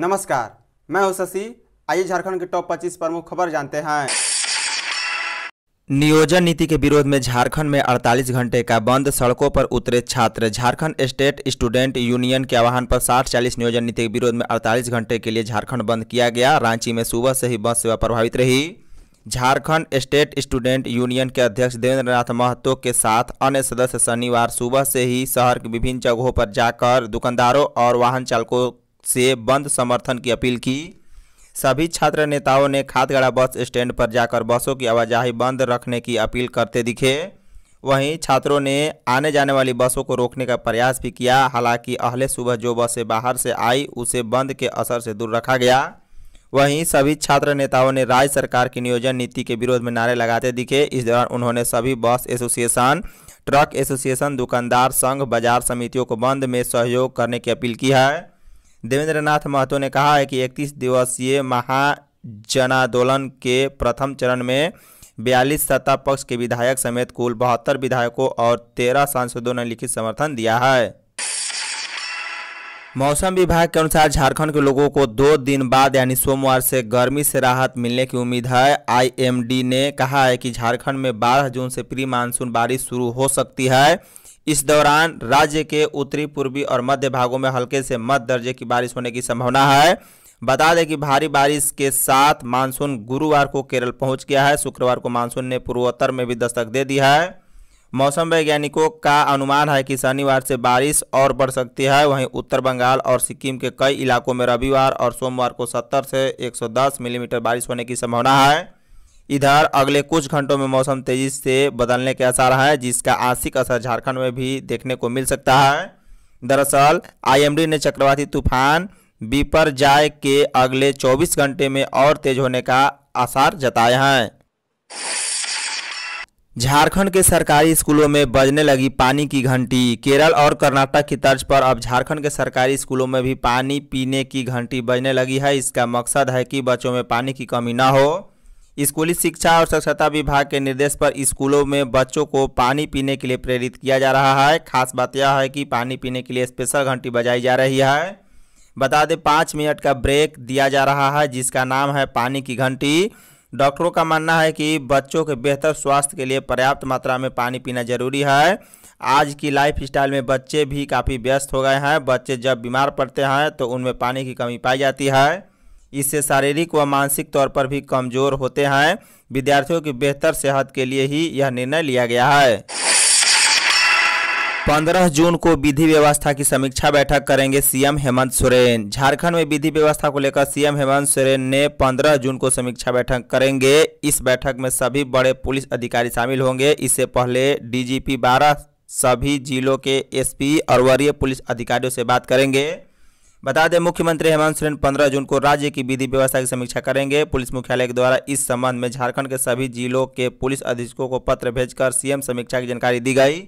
नमस्कार मैं हूं शशि आइए झारखंड के टॉप 25 प्रमुख खबर जानते हैं नियोजन नीति के विरोध में झारखंड में 48 घंटे का बंद सड़कों पर उतरे छात्र झारखंड स्टेट स्टूडेंट यूनियन के आह्वान पर साठ चालीस नियोजन नीति के विरोध में 48 घंटे के लिए झारखंड बंद किया गया रांची में सुबह से ही बस सेवा प्रभावित रही झारखंड स्टेट स्टूडेंट यूनियन के अध्यक्ष देवेंद्र नाथ महतो के साथ अन्य सदस्य शनिवार सुबह से ही शहर के विभिन्न जगहों पर जाकर दुकानदारों और वाहन चालकों से बंद समर्थन की अपील की सभी छात्र नेताओं ने खातगढ़ा बस स्टैंड पर जाकर बसों की आवाजाही बंद रखने की अपील करते दिखे वहीं छात्रों ने आने जाने वाली बसों को रोकने का प्रयास भी किया हालांकि अहले सुबह जो बसें बाहर से आई उसे बंद के असर से दूर रखा गया वहीं सभी छात्र नेताओं ने राज्य सरकार की नियोजन नीति के विरोध में नारे लगाते दिखे इस दौरान उन्होंने सभी बस एसोसिएशन ट्रक एसोसिएशन दुकानदार संघ बाजार समितियों को बंद में सहयोग करने की अपील की है देवेंद्र नाथ महतो ने कहा है कि इकतीस दिवसीय आंदोलन के प्रथम चरण में बयालीस सत्ता पक्ष के विधायक समेत कुल बहत्तर विधायकों और तेरह सांसदों ने लिखित समर्थन दिया है मौसम विभाग के अनुसार झारखंड के लोगों को दो दिन बाद यानी सोमवार से गर्मी से राहत मिलने की उम्मीद है आईएमडी ने कहा है कि झारखंड में बारह जून से प्री मानसून बारिश शुरू हो सकती है इस दौरान राज्य के उत्तरी पूर्वी और मध्य भागों में हल्के से मध्य दर्जे की बारिश होने की संभावना है बता दें कि भारी बारिश के साथ मानसून गुरुवार को केरल पहुंच गया है शुक्रवार को मानसून ने पूर्वोत्तर में भी दस्तक दे दी है मौसम वैज्ञानिकों का अनुमान है कि शनिवार से बारिश और बढ़ सकती है वहीं उत्तर बंगाल और सिक्किम के कई इलाकों में रविवार और सोमवार को 70 से 110 मिलीमीटर बारिश होने की संभावना है इधर अगले कुछ घंटों में मौसम तेजी से बदलने के आसार है जिसका आंशिक असर झारखंड में भी देखने को मिल सकता है दरअसल आईएमडी ने चक्रवाती तूफान बीपर जाय के अगले 24 घंटे में और तेज होने का आसार जताया है झारखंड के सरकारी स्कूलों में बजने लगी पानी की घंटी केरल और कर्नाटक की तर्ज पर अब झारखंड के सरकारी स्कूलों में भी पानी पीने की घंटी बजने लगी है इसका मकसद है कि बच्चों में पानी की कमी ना हो स्कूली शिक्षा और स्वच्छता विभाग के निर्देश पर स्कूलों में बच्चों को पानी पीने के लिए प्रेरित किया जा रहा है खास बात यह है कि पानी पीने के लिए स्पेशल घंटी बजाई जा रही है बता दें पाँच मिनट का ब्रेक दिया जा रहा है जिसका नाम है पानी की घंटी डॉक्टरों का मानना है कि बच्चों के बेहतर स्वास्थ्य के लिए पर्याप्त मात्रा में पानी पीना जरूरी है आज की लाइफ स्टाइल में बच्चे भी काफ़ी व्यस्त हो गए हैं बच्चे जब बीमार पड़ते हैं तो उनमें पानी की कमी पाई जाती है इससे शारीरिक व मानसिक तौर पर भी कमजोर होते हैं विद्यार्थियों की बेहतर सेहत के लिए ही यह निर्णय लिया गया है पंद्रह जून को विधि व्यवस्था की समीक्षा बैठक करेंगे सीएम हेमंत सोरेन झारखंड में विधि व्यवस्था को लेकर सीएम हेमंत सोरेन ने 15 जून को समीक्षा बैठक करेंगे इस बैठक में सभी बड़े पुलिस अधिकारी शामिल होंगे इससे पहले डीजीपी 12 सभी जिलों के एसपी और वरीय पुलिस अधिकारियों से बात करेंगे बता दें मुख्यमंत्री हेमंत सोरेन 15 जून को राज्य की विधि व्यवस्था की समीक्षा करेंगे पुलिस मुख्यालय के द्वारा इस संबंध में झारखंड के सभी जिलों के पुलिस अधीक्षकों को पत्र भेजकर सीएम समीक्षा की जानकारी दी गई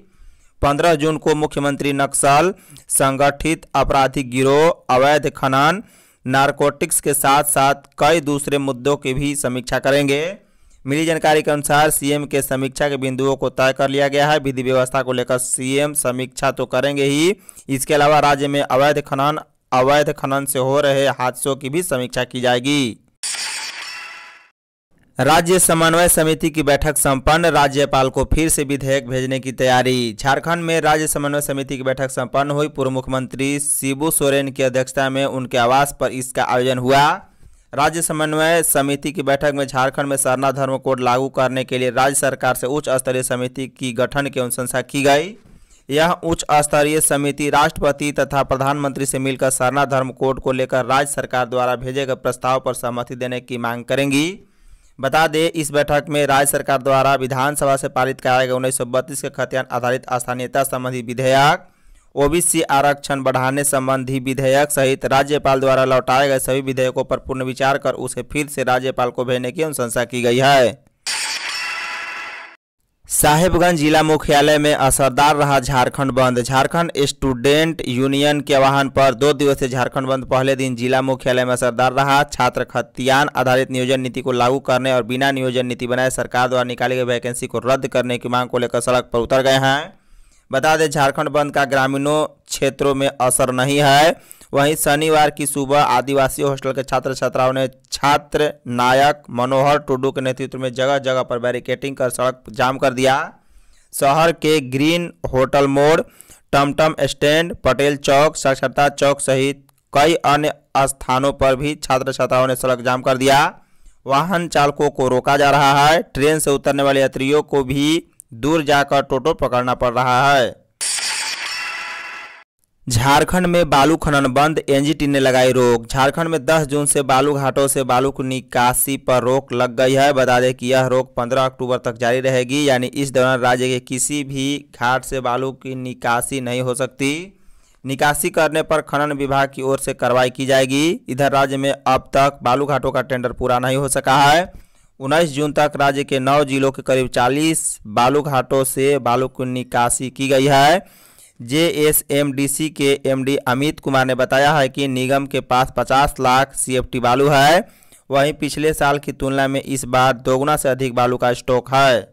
15 जून को मुख्यमंत्री नक्सल संगठित आपराधिक गिरोह अवैध खनन नारकोटिक्स के साथ साथ कई दूसरे मुद्दों की भी समीक्षा करेंगे मिली जानकारी के अनुसार सीएम के समीक्षा के बिंदुओं को तय कर लिया गया है विधि व्यवस्था को लेकर सीएम समीक्षा तो करेंगे ही इसके अलावा राज्य में अवैध खनन अवैध खनन से हो रहे हादसों की भी समीक्षा की जाएगी राज्य समन्वय समिति की बैठक संपन्न राज्यपाल को फिर से विधेयक भेजने की तैयारी झारखंड में राज्य समन्वय समिति की बैठक संपन्न हुई पूर्व मुख्यमंत्री शिबू सोरेन की अध्यक्षता में उनके आवास पर इसका आयोजन हुआ राज्य समन्वय समिति की बैठक में झारखंड में सरना धर्म कोड लागू करने के लिए राज्य सरकार से उच्च स्तरीय समिति की गठन की अनुशंसा की गई यह उच्च स्तरीय समिति राष्ट्रपति तथा प्रधानमंत्री से मिलकर सरना धर्म कोड को लेकर राज्य सरकार द्वारा भेजे गए प्रस्ताव पर सहमति देने की मांग करेंगी बता दें इस बैठक में राज्य सरकार द्वारा विधानसभा से पारित कराए गए उन्नीस के खतियान आधारित स्थानीयता संबंधी विधेयक ओबीसी आरक्षण बढ़ाने संबंधी विधेयक सहित राज्यपाल द्वारा लौटाए गए सभी विधेयकों पर पुनर्विचार कर उसे फिर से राज्यपाल को भेजने की अनुशंसा की गई है साहिबगंज जिला मुख्यालय में असरदार रहा झारखंड बंद झारखंड स्टूडेंट यूनियन के आह्वान पर दो दिवसीय झारखंड बंद पहले दिन जिला मुख्यालय में असरदार रहा छात्र खतियान आधारित नियोजन नीति को लागू करने और बिना नियोजन नीति बनाए सरकार द्वारा निकाली गई वैकेंसी को रद्द करने की मांग को लेकर सड़क पर उतर गए हैं बता दें झारखंड बंद का ग्रामीणों क्षेत्रों में असर नहीं है वहीं शनिवार की सुबह आदिवासी हॉस्टल के छात्र छात्राओं ने छात्र नायक मनोहर टुडू के नेतृत्व में जगह जगह पर बैरिकेटिंग कर सड़क जाम कर दिया शहर के ग्रीन होटल मोड़ टमटम स्टैंड पटेल चौक साक्षरता चौक सहित कई अन्य स्थानों पर भी छात्र छात्राओं ने सड़क जाम कर दिया वाहन चालकों को रोका जा रहा है ट्रेन से उतरने वाले यात्रियों को भी दूर जाकर टोटो पकड़ना पड़ रहा है झारखंड में बालू खनन बंद एनजीटी ने लगाई रोक झारखंड में 10 जून से बालू घाटों से बालू की निकासी पर रोक लग गई है बता दें कि यह रोक 15 अक्टूबर तक जारी रहेगी यानी इस दौरान राज्य के किसी भी घाट से बालू की निकासी नहीं हो सकती निकासी करने पर खनन विभाग की ओर से कार्रवाई की जाएगी इधर राज्य में अब तक बालू घाटों का टेंडर पूरा नहीं हो सका है उन्नीस जून तक राज्य के नौ जिलों के करीब चालीस बालू घाटों से बालू की निकासी की गई है जेएसएमडीसी के एमडी अमित कुमार ने बताया है कि निगम के पास 50 लाख सीएफटी बालू है वहीं पिछले साल की तुलना में इस बार दोगुना से अधिक बालू का स्टॉक है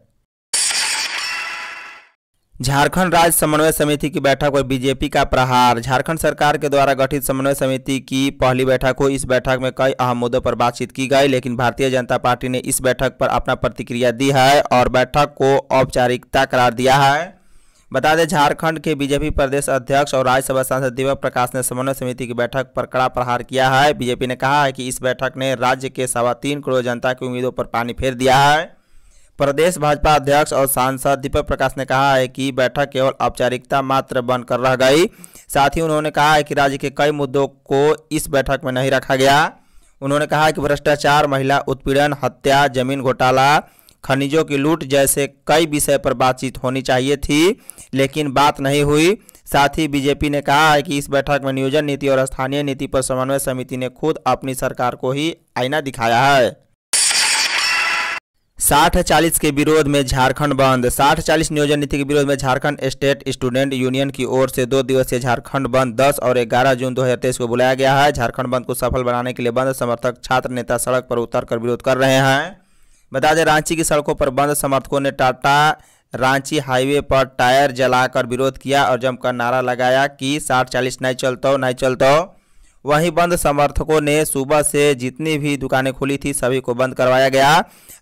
झारखंड राज्य समन्वय समिति की बैठक पर बीजेपी का प्रहार झारखंड सरकार के द्वारा गठित समन्वय समिति की पहली बैठक हुई इस बैठक में कई अहम मुद्दों पर बातचीत की गई लेकिन भारतीय जनता पार्टी ने इस बैठक पर अपना प्रतिक्रिया दी है और बैठक को औपचारिकता करार दिया है बता दें झारखंड के बीजेपी प्रदेश अध्यक्ष और राज्यसभा सांसद दीपक प्रकाश ने समन्वय समिति की बैठक पर कड़ा प्रहार किया है बीजेपी ने कहा है कि इस बैठक ने राज्य के सवा तीन करोड़ जनता की उम्मीदों पर पानी फेर दिया है प्रदेश भाजपा अध्यक्ष और सांसद दीपक प्रकाश ने कहा है कि बैठक केवल औपचारिकता मात्र बनकर रह गई साथ ही उन्होंने कहा है कि राज्य के कई मुद्दों को इस बैठक में नहीं रखा गया उन्होंने कहा कि भ्रष्टाचार महिला उत्पीड़न हत्या जमीन घोटाला खनिजों की लूट जैसे कई विषय पर बातचीत होनी चाहिए थी लेकिन बात नहीं हुई साथ ही बीजेपी ने कहा है कि इस बैठक में नियोजन नीति और स्थानीय नीति पर समन्वय समिति ने खुद अपनी सरकार को ही आईना दिखाया है साठ चालीस के विरोध में झारखंड बंद साठ चालीस नियोजन नीति के विरोध में झारखंड स्टेट स्टूडेंट यूनियन की ओर से दो दिवसीय झारखंड बंद 10 और 11 जून 2023 को बुलाया गया है झारखंड बंद को सफल बनाने के लिए बंद समर्थक छात्र नेता सड़क पर उतर कर विरोध कर रहे हैं बता दें रांची की सड़कों पर बंद समर्थकों ने टाटा रांची हाईवे पर टायर जलाकर विरोध किया और जमकर नारा लगाया कि साठ चालीस नहीं चलता नहीं चलता वहीं बंद समर्थकों ने सुबह से जितनी भी दुकानें खुली थी सभी को बंद करवाया गया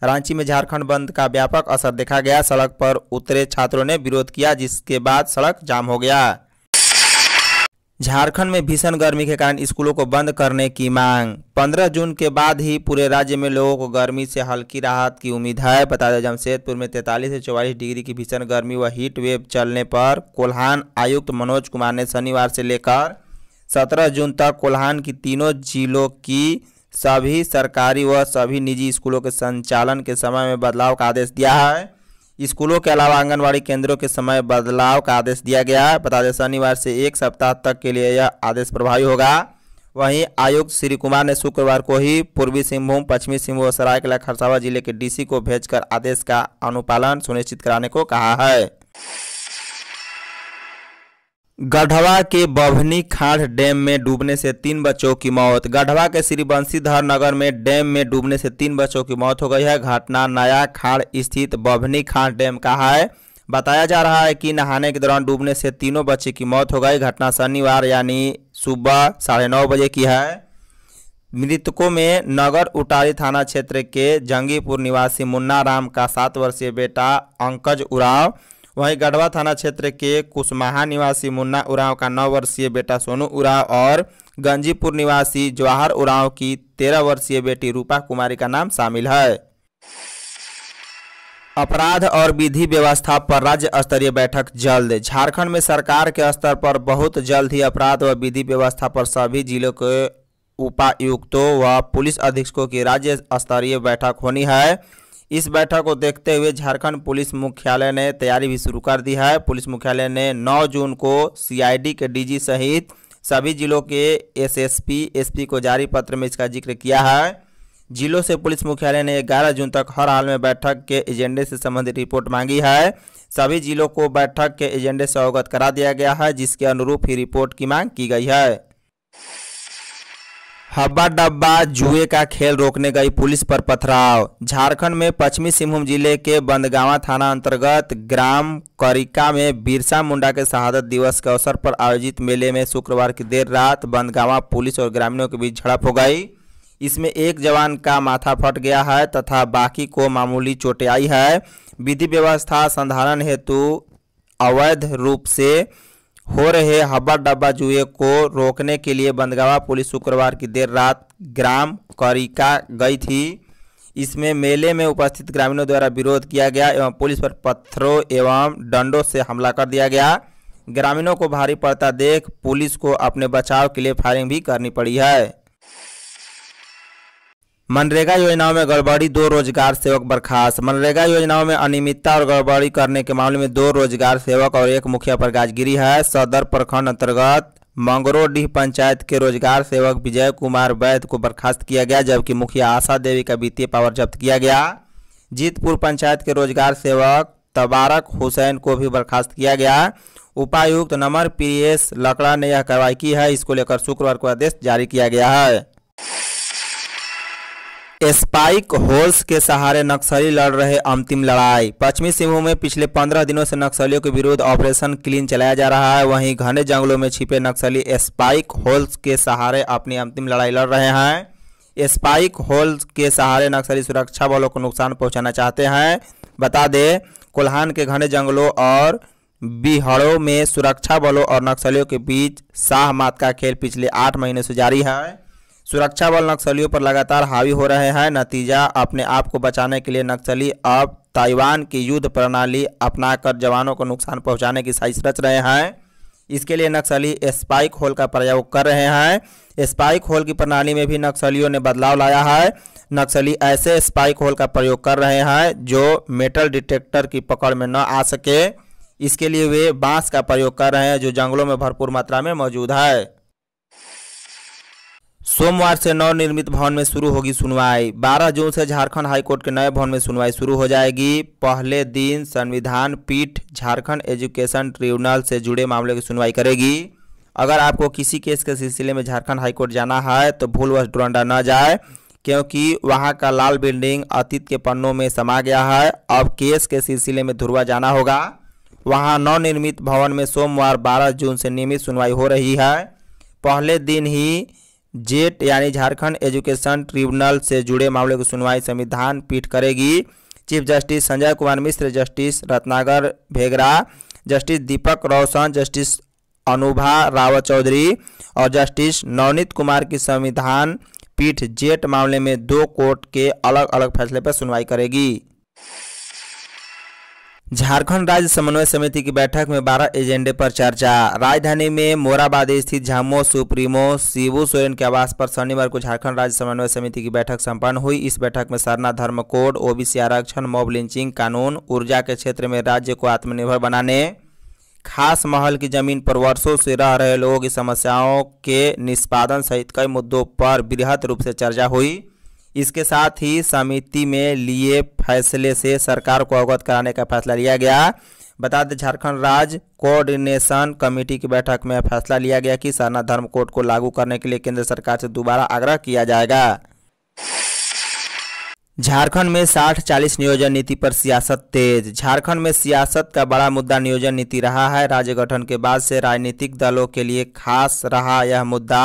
रांची में झारखंड बंद का व्यापक असर देखा गया सड़क पर उतरे छात्रों ने विरोध किया जिसके बाद सड़क जाम हो गया झारखंड में भीषण गर्मी के कारण स्कूलों को बंद करने की मांग 15 जून के बाद ही पूरे राज्य में लोगों को गर्मी से हल्की राहत की उम्मीद है बता दें जमशेदपुर में तैंतालीस से चौवालीस डिग्री की भीषण गर्मी व हीट वेव चलने पर कोल्हान आयुक्त मनोज कुमार ने शनिवार से लेकर 17 जून तक कोल्हान की तीनों जिलों की सभी सरकारी व सभी निजी स्कूलों के संचालन के समय में बदलाव का आदेश दिया है स्कूलों के अलावा आंगनबाड़ी केंद्रों के समय बदलाव का आदेश दिया गया है बता दें शनिवार से एक सप्ताह तक के लिए यह आदेश प्रभावी होगा वहीं आयुक्त श्री कुमार ने शुक्रवार को ही पूर्वी सिंहभूम पश्चिमी सिंहभूम और सरायकला खरसावा जिले के डीसी को भेजकर आदेश का अनुपालन सुनिश्चित कराने को कहा है गढ़वा के बभनी खांड डैम में डूबने से तीन बच्चों की मौत गढ़वा के श्री बंशीधर नगर में डैम में डूबने से तीन बच्चों की मौत हो गई है घटना नया खाड़ स्थित बभनी खाड डैम का है बताया जा रहा है कि नहाने के दौरान डूबने से तीनों बच्चे की मौत हो गई घटना शनिवार यानी सुबह साढ़े नौ बजे की है मृतकों में नगर उटारी थाना क्षेत्र के जंगीपुर निवासी मुन्ना राम का सात वर्षीय बेटा अंकज उराव वहीं गढ़वा थाना क्षेत्र के कुशमाहा निवासी मुन्ना उराव का नौ वर्षीय बेटा सोनू उराव और गंजीपुर निवासी जवाहर उराव की तेरह वर्षीय बेटी रूपा कुमारी का नाम शामिल है अपराध और विधि व्यवस्था पर राज्य स्तरीय बैठक जल्द झारखंड में सरकार के स्तर पर बहुत जल्द ही अपराध व विधि व्यवस्था पर सभी जिलों के उपायुक्तों व पुलिस अधीक्षकों की राज्य स्तरीय बैठक होनी है इस बैठक को देखते हुए झारखंड पुलिस मुख्यालय ने तैयारी भी शुरू कर दी है पुलिस मुख्यालय ने 9 जून को सीआईडी के डीजी सहित सभी जिलों के एसएसपी एसपी को जारी पत्र में इसका जिक्र किया है जिलों से पुलिस मुख्यालय ने 11 जून तक हर हाल में बैठक के एजेंडे से संबंधित रिपोर्ट मांगी है सभी जिलों को बैठक के एजेंडे से अवगत करा दिया गया है जिसके अनुरूप ही रिपोर्ट की मांग की गई है हब्बा डब्बा जुए का खेल रोकने गई पुलिस पर पथराव झारखंड में पश्चिमी सिंहभूम जिले के बंदगावा थाना अंतर्गत ग्राम करिका में बिरसा मुंडा के शहादत दिवस के अवसर पर आयोजित मेले में शुक्रवार की देर रात बंदगावा पुलिस और ग्रामीणों के बीच झड़प हो गई इसमें एक जवान का माथा फट गया है तथा बाकी को मामूली चोटें आई है विधि व्यवस्था संधारण हेतु अवैध रूप से हो रहे हब्बा डब्बा जुए को रोकने के लिए बंदगावा पुलिस शुक्रवार की देर रात ग्राम करिका गई थी इसमें मेले में उपस्थित ग्रामीणों द्वारा विरोध किया गया एवं पुलिस पर पत्थरों एवं डंडों से हमला कर दिया गया ग्रामीणों को भारी पड़ता देख पुलिस को अपने बचाव के लिए फायरिंग भी करनी पड़ी है मनरेगा योजनाओं में गड़बड़ी दो रोजगार सेवक बर्खास्त मनरेगा योजनाओं में अनियमितता और गड़बड़ी करने के मामले में दो रोजगार सेवक और एक मुखिया पर गाजगिरी है सदर प्रखंड अंतर्गत मंगरोडीह पंचायत के रोजगार सेवक विजय कुमार वैद को बर्खास्त किया गया जबकि मुखिया आशा देवी का वित्तीय पावर जब्त किया गया जीतपुर पंचायत के रोजगार सेवक तबारक हुसैन को भी बर्खास्त किया गया उपायुक्त नमर पी लकड़ा ने यह कार्रवाई की है इसको लेकर शुक्रवार को आदेश जारी किया गया है स्पाइक होल्स के सहारे नक्सली लड़ रहे अंतिम लड़ाई पश्चिमी सिंहभूम में पिछले पंद्रह दिनों से नक्सलियों के विरुद्ध ऑपरेशन क्लीन चलाया जा रहा है वहीं घने जंगलों में छिपे नक्सली स्पाइक होल्स के सहारे अपनी अंतिम लड़ाई लड़ रहे हैं स्पाइक होल्स के सहारे नक्सली सुरक्षा बलों को नुकसान पहुँचाना चाहते हैं बता दें कोल्हान के घने जंगलों और बिहड़ों में सुरक्षा बलों और नक्सलियों के बीच शाह मात का खेल पिछले आठ महीने से जारी है सुरक्षा बल नक्सलियों पर लगातार हावी हो रहे हैं नतीजा अपने आप को बचाने के लिए नक्सली अब ताइवान की युद्ध प्रणाली अपनाकर जवानों को नुकसान पहुंचाने की साजिश रच रहे हैं इसके लिए नक्सली स्पाइक होल का प्रयोग कर रहे हैं स्पाइक होल की प्रणाली में भी नक्सलियों ने बदलाव लाया है नक्सली ऐसे स्पाइक होल का प्रयोग कर रहे हैं जो मेटल डिटेक्टर की पकड़ में न आ सके इसके लिए वे बांस का प्रयोग कर रहे हैं जो जंगलों में भरपूर मात्रा में मौजूद है सोमवार से नवनिर्मित भवन में शुरू होगी सुनवाई 12 जून से झारखंड हाईकोर्ट के नए भवन में सुनवाई शुरू हो जाएगी पहले दिन संविधान पीठ झारखंड एजुकेशन ट्रिब्यूनल से जुड़े मामले की सुनवाई करेगी अगर आपको किसी केस के सिलसिले में झारखंड हाईकोर्ट जाना है तो भूलवश डुरंडा न जाए क्योंकि वहाँ का लाल बिल्डिंग अतीत के पन्नों में समा गया है अब केस के सिलसिले में धुरवा जाना होगा वहाँ नवनिर्मित भवन में सोमवार 12 जून से नियमित सुनवाई हो रही है पहले दिन ही जेट यानी झारखंड एजुकेशन ट्रिब्यूनल से जुड़े मामले की सुनवाई संविधान पीठ करेगी chief justice Sanjay Kumar Mishra justice Ratnagar Bhegra justice Deepak Roshan justice Anubha Rawat Chaudhary और जस्टिस नवनीत कुमार की संविधान पीठ जेट मामले में दो कोर्ट के अलग अलग फैसले पर सुनवाई करेगी झारखंड राज्य समन्वय समिति की बैठक में 12 एजेंडे पर चर्चा राजधानी में मोराबादी स्थित झामो सुप्रीमो शिबू सोरेन के आवास पर शनिवार को झारखंड राज्य समन्वय समिति की बैठक संपन्न हुई इस बैठक में सरना धर्म कोड ओबीसी आरक्षण मॉब लिंचिंग कानून ऊर्जा के क्षेत्र में राज्य को आत्मनिर्भर बनाने खास महल की जमीन पर वर्षों से रह रहे लोगों की समस्याओं के निष्पादन सहित कई मुद्दों पर बृहद रूप से चर्चा हुई इसके साथ ही समिति में लिए फैसले से सरकार को अवगत कराने का फैसला लिया गया बता दें झारखंड राज्य कोऑर्डिनेशन कमेटी की बैठक में फैसला लिया गया कि सरना धर्म कोड को लागू करने के लिए केंद्र सरकार से दोबारा आग्रह किया जाएगा झारखंड में साठ चालीस नियोजन नीति पर सियासत तेज झारखंड में सियासत का बड़ा मुद्दा नियोजन नीति रहा है राज्य गठन के बाद से राजनीतिक दलों के लिए खास रहा यह मुद्दा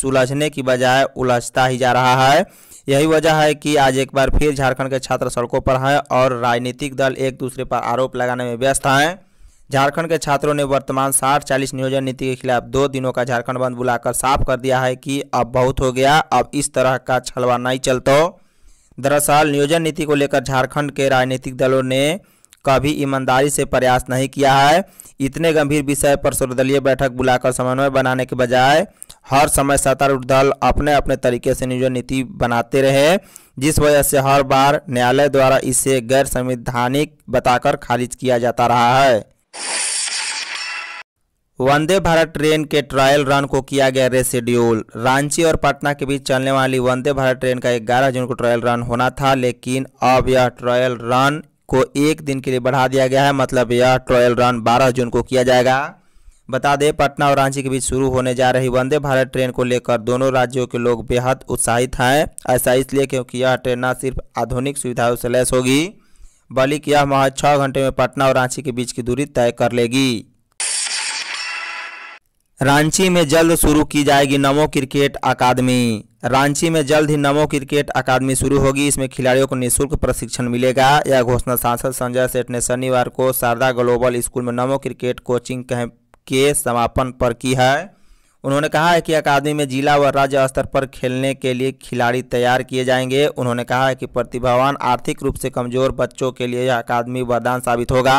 सुलझने की बजाय उलझता ही जा रहा है यही वजह है कि आज एक बार फिर झारखंड के छात्र सड़कों पर हैं और राजनीतिक दल एक दूसरे पर आरोप लगाने में व्यस्त हैं झारखंड के छात्रों ने वर्तमान साठ चालीस नियोजन नीति के खिलाफ दो दिनों का झारखंड बंद बुलाकर साफ कर दिया है कि अब बहुत हो गया अब इस तरह का छलवा नहीं चलता दरअसल नियोजन नीति को लेकर झारखंड के राजनीतिक दलों ने कभी ईमानदारी से प्रयास नहीं किया है इतने गंभीर विषय पर सर्वदलीय बैठक बुलाकर समन्वय बनाने के बजाय हर समय सत्तारूढ़ दल अपने अपने तरीके से नियोजन नीति बनाते रहे जिस वजह से हर बार न्यायालय द्वारा इसे गैर संवैधानिक बताकर खारिज किया जाता रहा है वंदे भारत ट्रेन के ट्रायल रन को किया गया रेशेड्यूल रांची और पटना के बीच चलने वाली वंदे भारत ट्रेन का 11 जून को ट्रायल रन होना था लेकिन अब यह ट्रायल रन को एक दिन के लिए बढ़ा दिया गया है मतलब यह ट्रायल रन 12 जून को किया जाएगा बता दें पटना और रांची के बीच शुरू होने जा रही वंदे भारत ट्रेन को लेकर दोनों राज्यों के लोग बेहद उत्साहित हैं ऐसा इसलिए क्योंकि यह ट्रेन न सिर्फ आधुनिक सुविधाओं से लैस होगी बल्कि यह महज छः घंटे में पटना और रांची के बीच की दूरी तय कर लेगी रांची में जल्द शुरू की जाएगी नमो क्रिकेट अकादमी रांची में जल्द ही नमो क्रिकेट अकादमी शुरू होगी इसमें खिलाड़ियों को निःशुल्क प्रशिक्षण मिलेगा यह घोषणा सांसद संजय सेठ ने शनिवार को शारदा ग्लोबल स्कूल में नमो क्रिकेट कोचिंग कैंप के समापन पर की है उन्होंने कहा है कि अकादमी में जिला व राज्य स्तर पर खेलने के लिए खिलाड़ी तैयार किए जाएंगे उन्होंने कहा है कि प्रतिभावान आर्थिक रूप से कमजोर बच्चों के लिए यह अकादमी वरदान साबित होगा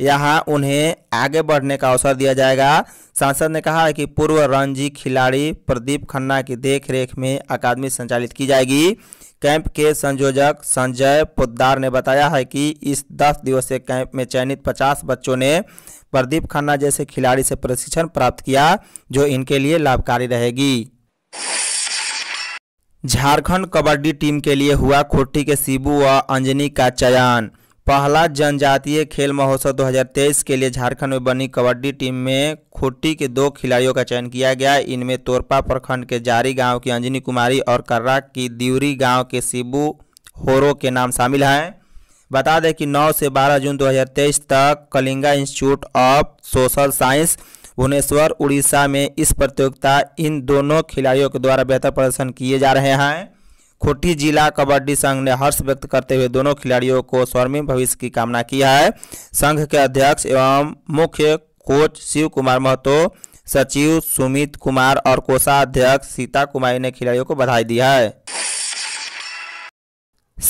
यहाँ उन्हें आगे बढ़ने का अवसर दिया जाएगा सांसद ने कहा है कि पूर्व रणजी खिलाड़ी प्रदीप खन्ना की देखरेख में अकादमी संचालित की जाएगी कैंप के संयोजक संजय पोद्दार ने बताया है कि इस दस दिवसीय कैंप में चयनित पचास बच्चों ने प्रदीप खन्ना जैसे खिलाड़ी से प्रशिक्षण प्राप्त किया जो इनके लिए लाभकारी रहेगी झारखंड कबड्डी टीम के लिए हुआ खोटी के शिबू व अंजनी का चयन पहला जनजातीय खेल महोत्सव 2023 के लिए झारखंड में बनी कबड्डी टीम में खुट्टी के दो खिलाड़ियों का चयन किया गया इनमें तोरपा प्रखंड के जारी गांव की अंजनी कुमारी और कर्रा की दिवरी गांव के सिबू होरो के नाम शामिल हैं बता दें कि 9 से 12 जून 2023 तक Kalinga institute of social science Bhubaneswar Orissa में इस प्रतियोगिता इन दोनों खिलाड़ियों के द्वारा बेहतर प्रदर्शन किए जा रहे हैं खूंटी जिला कबड्डी संघ ने हर्ष व्यक्त करते हुए दोनों खिलाड़ियों को स्वर्णिम भविष्य की कामना की है संघ के अध्यक्ष एवं मुख्य कोच शिव कुमार महतो सचिव सुमित कुमार और कोषाध्यक्ष सीता कुमारी ने खिलाड़ियों को बधाई दी है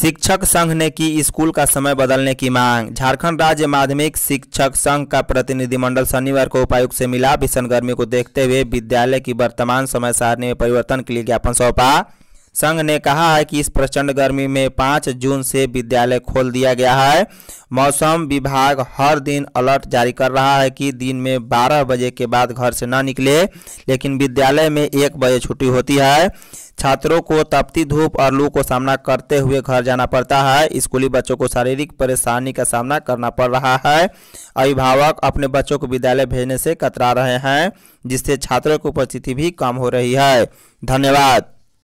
शिक्षक संघ ने की स्कूल का समय बदलने की मांग झारखंड राज्य माध्यमिक शिक्षक संघ का प्रतिनिधिमंडल शनिवार को उपायुक्त से मिला भीषण गर्मी को देखते हुए विद्यालय की वर्तमान समय सारणी में परिवर्तन के लिए ज्ञापन सौंपा संघ ने कहा है कि इस प्रचंड गर्मी में पाँच जून से विद्यालय खोल दिया गया है मौसम विभाग हर दिन अलर्ट जारी कर रहा है कि दिन में बारह बजे के बाद घर से ना निकले लेकिन विद्यालय में एक बजे छुट्टी होती है छात्रों को तपती धूप और लू को सामना करते हुए घर जाना पड़ता है स्कूली बच्चों को शारीरिक परेशानी का सामना करना पड़ रहा है अभिभावक अपने बच्चों को विद्यालय भेजने से कतरा रहे हैं जिससे छात्रों की उपस्थिति भी कम हो रही है धन्यवाद